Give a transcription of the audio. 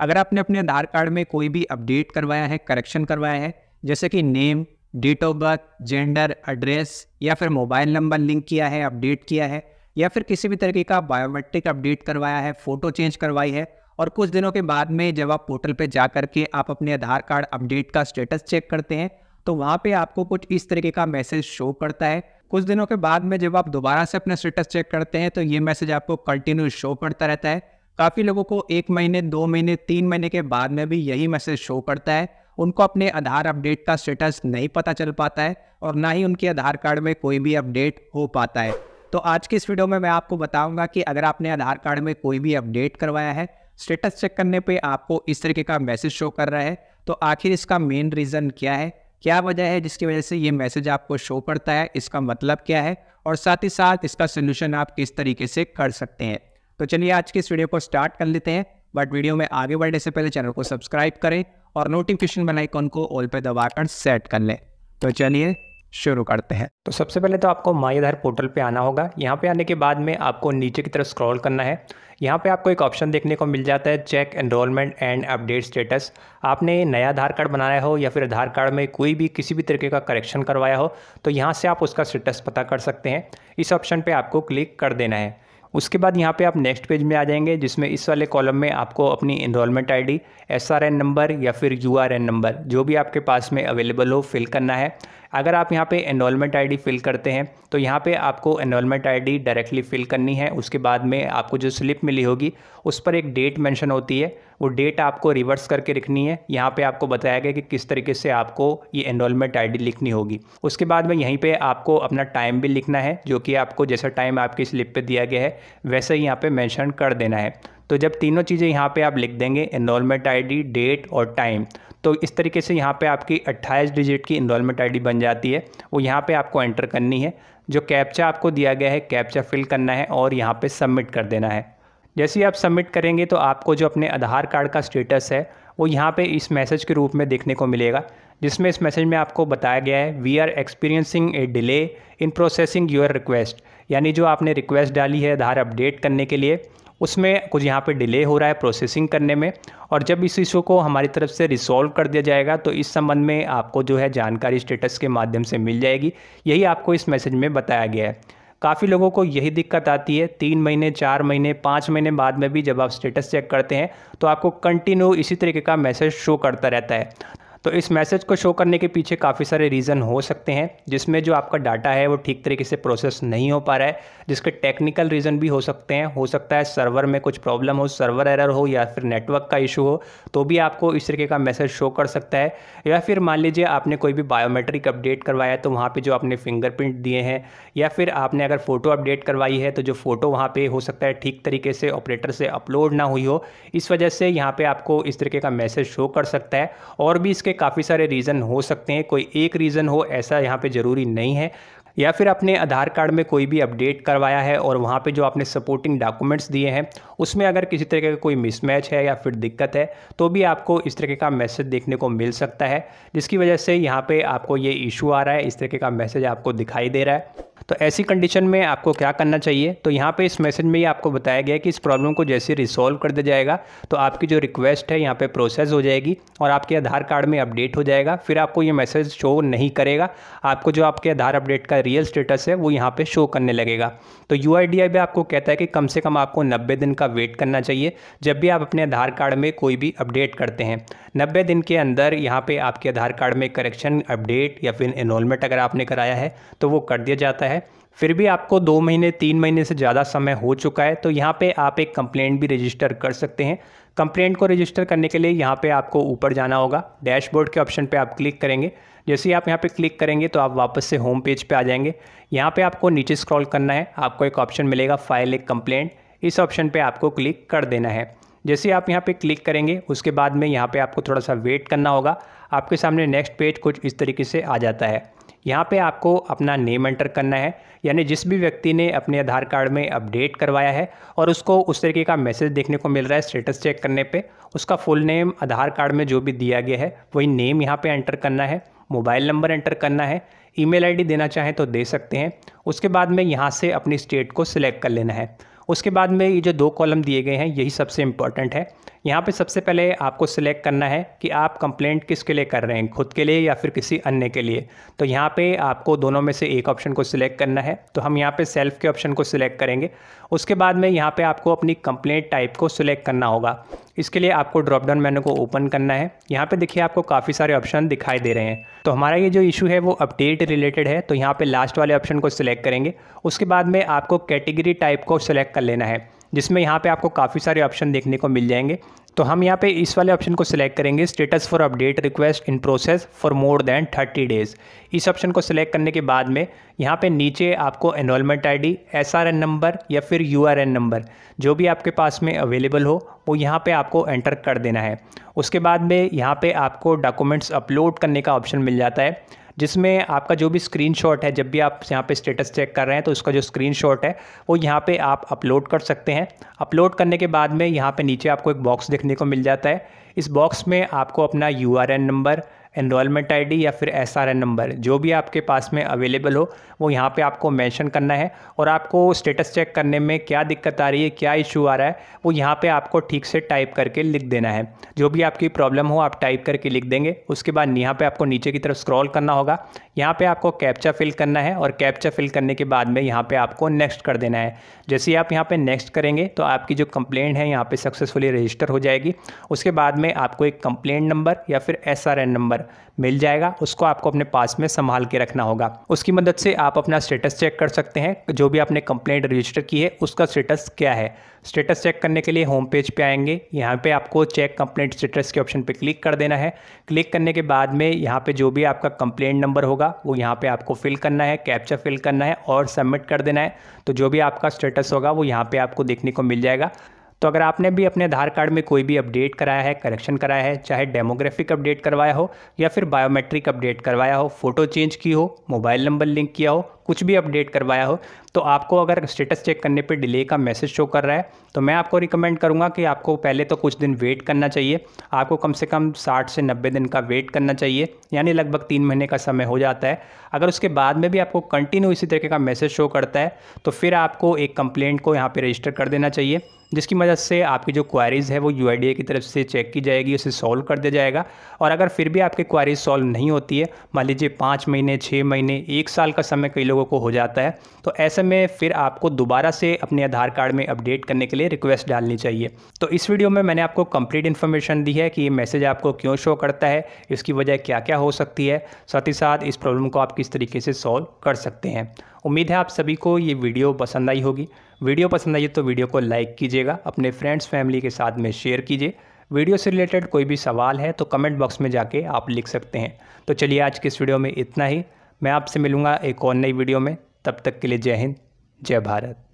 अगर आपने अपने आधार कार्ड में कोई भी अपडेट करवाया है करेक्शन करवाया है जैसे कि name date of birth gender address या फिर मोबाइल नंबर लिंक किया है अपडेट किया है या फिर किसी भी तरीके का बायोमेट्रिक अपडेट करवाया है फ़ोटो चेंज करवाई है और कुछ दिनों के बाद में जब आप पोर्टल पर जा करके के आप अपने आधार कार्ड अपडेट का स्टेटस चेक करते हैं तो वहाँ पर आपको कुछ इस तरीके का मैसेज शो करता है कुछ दिनों के बाद में जब आप दोबारा से अपना स्टेटस चेक करते हैं तो ये मैसेज आपको कंटिन्यू शो करता रहता है काफ़ी लोगों को एक महीने दो महीने तीन महीने के बाद में भी यही मैसेज शो करता है उनको अपने आधार अपडेट का स्टेटस नहीं पता चल पाता है और ना ही उनके आधार कार्ड में कोई भी अपडेट हो पाता है तो आज की इस वीडियो में मैं आपको बताऊंगा कि अगर आपने आधार कार्ड में कोई भी अपडेट करवाया है स्टेटस चेक करने पे आपको इस तरीके का मैसेज शो कर रहा है तो आखिर इसका मेन रीज़न क्या है क्या वजह है जिसकी वजह से ये मैसेज आपको शो करता है इसका मतलब क्या है और साथ ही साथ इसका सोल्यूशन आप किस तरीके से कर सकते हैं तो चलिए आज की इस वीडियो को स्टार्ट कर लेते हैं बट वीडियो में आगे बढ़ने से पहले चैनल को सब्सक्राइब करें और नोटिफिकेशन बेल आइकॉन को ऑल पे दबाकर सेट कर लें तो चलिए शुरू करते हैं तो सबसे पहले तो आपको माई आधार पोर्टल पे आना होगा यहाँ पे आने के बाद में आपको नीचे की तरफ स्क्रॉल करना है यहाँ पे आपको एक ऑप्शन देखने को मिल जाता है check enrolment and update status आपने नया आधार कार्ड बनाया हो या फिर आधार कार्ड में कोई भी किसी भी तरीके का करेक्शन करवाया हो तो यहाँ से आप उसका स्टेटस पता कर सकते हैं इस ऑप्शन पर आपको क्लिक कर देना है उसके बाद यहाँ पे आप नेक्स्ट पेज में आ जाएंगे जिसमें इस वाले कॉलम में आपको अपनी इनरोलमेंट आईडी, एसआरएन नंबर या फिर यूआरएन नंबर जो भी आपके पास में अवेलेबल हो फिल करना है अगर आप यहाँ पे एनरोलमेंट आईडी फिल करते हैं तो यहाँ पे आपको एनरोलमेंट आईडी डायरेक्टली फिल करनी है उसके बाद में आपको जो स्लिप मिली होगी उस पर एक डेट मेंशन होती है वो डेट आपको रिवर्स करके लिखनी है यहाँ पे आपको बताया गया कि किस तरीके से आपको ये एनरोलमेंट आईडी लिखनी होगी उसके बाद में यहीं पे आपको अपना टाइम भी लिखना है जो कि आपको जैसा टाइम आपकी स्लिप पे दिया गया है वैसे ही यहाँ पर मैंशन कर देना है तो जब तीनों चीज़ें यहाँ पे आप लिख देंगे इनरोलमेंट आईडी डेट और टाइम तो इस तरीके से यहाँ पे आपकी 28 डिजिट की इनरोलमेंट आईडी बन जाती है वो यहाँ पे आपको एंटर करनी है जो कैप्चा आपको दिया गया है कैप्चा फिल करना है और यहाँ पे सबमिट कर देना है जैसे ही आप सबमिट करेंगे तो आपको जो अपने आधार कार्ड का स्टेटस है वो यहाँ पे इस मैसेज के रूप में देखने को मिलेगा जिसमें इस मैसेज में आपको बताया गया है we are experiencing a delay in processing your request यानी जो आपने रिक्वेस्ट डाली है आधार अपडेट करने के लिए उसमें कुछ यहाँ पे डिले हो रहा है प्रोसेसिंग करने में और जब इस इशू को हमारी तरफ से रिसॉल्व कर दिया जाएगा तो इस संबंध में आपको जो है जानकारी स्टेटस के माध्यम से मिल जाएगी यही आपको इस मैसेज में बताया गया है काफ़ी लोगों को यही दिक्कत आती है तीन महीने चार महीने पाँच महीने बाद में भी जब आप स्टेटस चेक करते हैं तो आपको कंटिन्यू इसी तरीके का मैसेज शो करता रहता है तो इस मैसेज को शो करने के पीछे काफ़ी सारे रीज़न हो सकते हैं जिसमें जो आपका डाटा है वो ठीक तरीके से प्रोसेस नहीं हो पा रहा है जिसके टेक्निकल रीज़न भी हो सकते हैं हो सकता है सर्वर में कुछ प्रॉब्लम हो सर्वर एरर हो या फिर नेटवर्क का इशू हो तो भी आपको इस तरीके का मैसेज शो कर सकता है या फिर मान लीजिए आपने कोई भी बायोमेट्रिक अपडेट करवाया है तो वहाँ पर जो आपने फिंगरप्रिंट दिए हैं या फिर आपने अगर फ़ोटो अपडेट करवाई है तो जो फ़ोटो वहाँ पर हो सकता है ठीक तरीके से ऑपरेटर से अपलोड ना हुई हो इस वजह से यहाँ पर आपको इस तरीके का मैसेज शो कर सकता है और भी इसके इसके काफ़ी सारे रीज़न हो सकते हैं कोई एक रीज़न हो ऐसा यहाँ पे ज़रूरी नहीं है या फिर आपने आधार कार्ड में कोई भी अपडेट करवाया है और वहाँ पे जो आपने सपोर्टिंग डॉक्यूमेंट्स दिए हैं उसमें अगर किसी तरीके का कोई मिसमैच है या फिर दिक्कत है तो भी आपको इस तरीके का मैसेज देखने को मिल सकता है जिसकी वजह से यहाँ पे आपको ये इशू आ रहा है इस तरीके का मैसेज आपको दिखाई दे रहा है तो ऐसी कंडीशन में आपको क्या करना चाहिए तो यहाँ पे इस मैसेज में ही आपको बताया गया है कि इस प्रॉब्लम को जैसे रिसोल्व कर दिया जाएगा तो आपकी जो रिक्वेस्ट है यहाँ पे प्रोसेस हो जाएगी और आपके आधार कार्ड में अपडेट हो जाएगा फिर आपको ये मैसेज शो नहीं करेगा आपको जो आपके आधार अपडेट का रियल स्टेटस है वो यहाँ पर शो करने लगेगा तो यू भी आपको कहता है कि कम से कम आपको नब्बे दिन का वेट करना चाहिए जब भी आप अपने आधार कार्ड में कोई भी अपडेट करते हैं नब्बे दिन के अंदर यहाँ पर आपके आधार कार्ड में करेक्शन अपडेट या फिर इनोलमेंट अगर आपने कराया है तो वो कर दिया जाता है है फिर भी आपको दो महीने तीन महीने से ज़्यादा समय हो चुका है तो यहाँ पे आप एक कंप्लेंट भी रजिस्टर कर सकते हैं कंप्लेंट को रजिस्टर करने के लिए यहाँ पे आपको ऊपर जाना होगा डैशबोर्ड के ऑप्शन पे आप क्लिक करेंगे जैसे ही आप यहाँ पे क्लिक करेंगे तो आप वापस से होम पेज पे आ जाएंगे यहाँ पे आपको नीचे स्क्रॉल करना है आपको एक ऑप्शन मिलेगा फाइल एक कंप्लेंट इस ऑप्शन पर आपको क्लिक कर देना है जैसे आप यहाँ पर क्लिक करेंगे उसके बाद में यहाँ पर आपको थोड़ा सा वेट करना होगा आपके सामने नेक्स्ट पेज कुछ इस तरीके से आ जाता है यहाँ पे आपको अपना नेम एंटर करना है यानी जिस भी व्यक्ति ने अपने आधार कार्ड में अपडेट करवाया है और उसको उस तरीके का मैसेज देखने को मिल रहा है स्टेटस चेक करने पे उसका फुल नेम आधार कार्ड में जो भी दिया गया है वही नेम यहाँ पे एंटर करना है मोबाइल नंबर एंटर करना है ईमेल आईडी देना चाहें तो दे सकते हैं उसके बाद में यहाँ से अपनी स्टेट को सिलेक्ट कर लेना है उसके बाद में ये जो दो कॉलम दिए गए हैं यही सबसे इम्पॉर्टेंट है यहाँ पे सबसे पहले आपको सिलेक्ट करना है कि आप कंप्लेंट किसके लिए कर रहे हैं खुद के लिए या फिर किसी अन्य के लिए तो यहाँ पे आपको दोनों में से एक ऑप्शन को सिलेक्ट करना है तो हम यहाँ पे सेल्फ के ऑप्शन को सिलेक्ट करेंगे उसके बाद में यहाँ पे आपको अपनी कंप्लेंट टाइप को सिलेक्ट करना होगा इसके लिए आपको ड्रॉप डाउन मेनू को ओपन करना है यहाँ पे देखिए आपको काफ़ी सारे ऑप्शन दिखाई दे रहे हैं तो हमारा ये जो इशू है वो अपडेट रिलेटेड है तो यहाँ पे लास्ट वाले ऑप्शन को सिलेक्ट करेंगे उसके बाद में आपको कैटेगरी टाइप को सिलेक्ट कर लेना है जिसमें यहाँ पे आपको काफ़ी सारे ऑप्शन देखने को मिल जाएंगे तो हम यहाँ पे इस वाले ऑप्शन को सिलेक्ट करेंगे status for update request in process for more than thirty days इस ऑप्शन को सिलेक्ट करने के बाद में यहाँ पे नीचे आपको एनरोलमेंट आईडी एसआरएन नंबर या फिर यूआरएन नंबर जो भी आपके पास में अवेलेबल हो वो यहाँ पे आपको एंटर कर देना है उसके बाद में यहाँ पे आपको डॉक्यूमेंट्स अपलोड करने का ऑप्शन मिल जाता है जिसमें आपका जो भी स्क्रीनशॉट है जब भी आप यहाँ पे स्टेटस चेक कर रहे हैं तो उसका जो स्क्रीनशॉट है वो यहाँ पे आप अपलोड कर सकते हैं अपलोड करने के बाद में यहाँ पे नीचे आपको एक बॉक्स देखने को मिल जाता है इस बॉक्स में आपको अपना यू नंबर आई आईडी या फिर एसआरएन नंबर जो भी आपके पास में अवेलेबल हो वो यहाँ पे आपको मेंशन करना है और आपको स्टेटस चेक करने में क्या दिक्कत आ रही है क्या इशू आ रहा है वो यहाँ पे आपको ठीक से टाइप करके लिख देना है जो भी आपकी प्रॉब्लम हो आप टाइप करके लिख देंगे उसके बाद यहाँ पे आपको नीचे की तरफ स्क्रॉल करना होगा यहाँ पे आपको कैप्चा फिल करना है और कैप्चा फिल करने के बाद में यहाँ पे आपको नेक्स्ट कर देना है जैसे ही आप यहाँ पे नेक्स्ट करेंगे तो आपकी जो कंप्लेंट है यहाँ पे सक्सेसफुली रजिस्टर हो जाएगी उसके बाद में आपको एक कंप्लेंट नंबर या फिर एस नंबर मिल जाएगा उसको आपको अपने पास में संभाल के रखना होगा उसकी मदद से आप अपना स्टेटस चेक कर सकते हैं जो भी आपने कंप्लेंट रजिस्टर की है उसका स्टेटस क्या है स्टेटस चेक करने के लिए होम पेज पे आएंगे यहाँ पे आपको चेक कंप्लेंट स्टेटस के ऑप्शन पे क्लिक कर देना है क्लिक करने के बाद में यहाँ पे जो भी आपका कंप्लेंट नंबर होगा वो यहाँ पे आपको फिल करना है कैप्चर फिल करना है और सबमिट कर देना है तो जो भी आपका स्टेटस होगा वो यहाँ पर आपको देखने को मिल जाएगा तो अगर आपने भी अपने आधार कार्ड में कोई भी अपडेट कराया है करेक्शन कराया है चाहे डेमोग्राफिक अपडेट करवाया हो या फिर बायोमेट्रिक अपडेट करवाया हो फ़ोटो चेंज की हो मोबाइल नंबर लिंक किया हो कुछ भी अपडेट करवाया हो तो आपको अगर स्टेटस चेक करने पे डिले का मैसेज शो कर रहा है तो मैं आपको रिकमेंड करूँगा कि आपको पहले तो कुछ दिन वेट करना चाहिए आपको कम से कम 60 से 90 दिन का वेट करना चाहिए यानी लगभग तीन महीने का समय हो जाता है अगर उसके बाद में भी आपको कंटिन्यू इसी तरीके का मैसेज शो करता है तो फिर आपको एक कंप्लेंट को यहाँ पर रजिस्टर कर देना चाहिए जिसकी मदद से आपकी जो क्वारीज़ है वो यू की तरफ से चेक की जाएगी उसे सॉल्व कर दिया जाएगा और अगर फिर भी आपकी क्वारीज सॉल्व नहीं होती है मान लीजिए पाँच महीने छः महीने एक साल का समय कई लोगों को हो जाता है तो ऐसे में फिर आपको दोबारा से अपने आधार कार्ड में अपडेट करने के लिए रिक्वेस्ट डालनी चाहिए तो इस वीडियो में मैंने आपको कंप्लीट इन्फॉर्मेशन दी है कि ये मैसेज आपको क्यों शो करता है इसकी वजह क्या क्या हो सकती है साथ ही साथ इस प्रॉब्लम को आप किस तरीके से सॉल्व कर सकते हैं उम्मीद है आप सभी को ये वीडियो पसंद आई होगी वीडियो पसंद आई तो वीडियो को लाइक कीजिएगा अपने फ्रेंड्स फैमिली के साथ में शेयर कीजिए वीडियो से रिलेटेड कोई भी सवाल है तो कमेंट बॉक्स में जाके आप लिख सकते हैं तो चलिए आज के इस वीडियो में इतना ही मैं आपसे मिलूँगा एक और नई वीडियो में तब तक के लिए जय हिंद जय भारत